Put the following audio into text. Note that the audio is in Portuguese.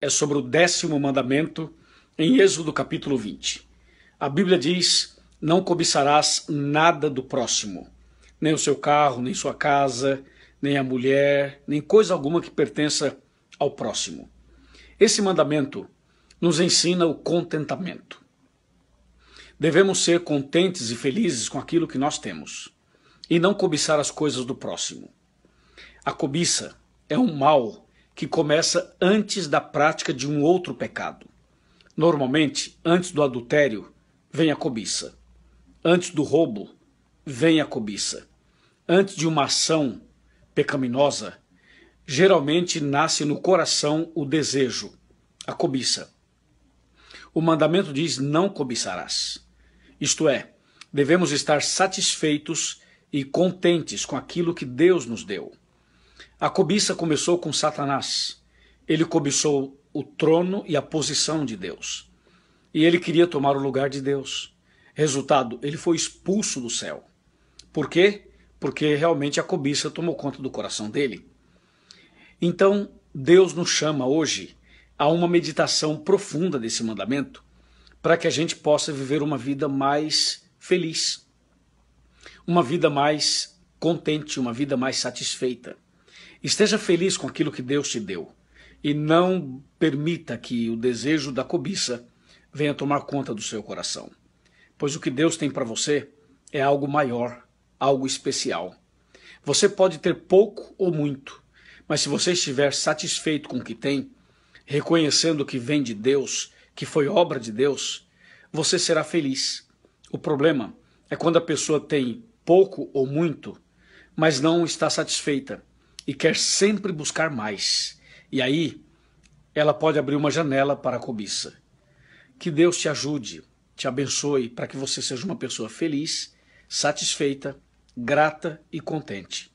é sobre o décimo mandamento em Êxodo capítulo 20. A Bíblia diz: Não cobiçarás nada do próximo, nem o seu carro, nem sua casa, nem a mulher, nem coisa alguma que pertença ao próximo. Esse mandamento nos ensina o contentamento. Devemos ser contentes e felizes com aquilo que nós temos e não cobiçar as coisas do próximo. A cobiça é um mal que começa antes da prática de um outro pecado. Normalmente, antes do adultério, vem a cobiça. Antes do roubo, vem a cobiça. Antes de uma ação pecaminosa, geralmente nasce no coração o desejo, a cobiça. O mandamento diz: não cobiçarás. Isto é, devemos estar satisfeitos e contentes com aquilo que Deus nos deu. A cobiça começou com Satanás. Ele cobiçou o trono e a posição de Deus. E ele queria tomar o lugar de Deus. Resultado, ele foi expulso do céu. Por quê? Porque realmente a cobiça tomou conta do coração dele. Então, Deus nos chama hoje a uma meditação profunda desse mandamento para que a gente possa viver uma vida mais feliz, uma vida mais contente, uma vida mais satisfeita. Esteja feliz com aquilo que Deus te deu e não permita que o desejo da cobiça venha tomar conta do seu coração. Pois o que Deus tem para você é algo maior, algo especial. Você pode ter pouco ou muito, mas se você estiver satisfeito com o que tem, reconhecendo que vem de Deus, que foi obra de Deus, você será feliz. O problema é quando a pessoa tem pouco ou muito, mas não está satisfeita e quer sempre buscar mais. E aí ela pode abrir uma janela para a cobiça. Que Deus te ajude, te abençoe para que você seja uma pessoa feliz, satisfeita, grata e contente.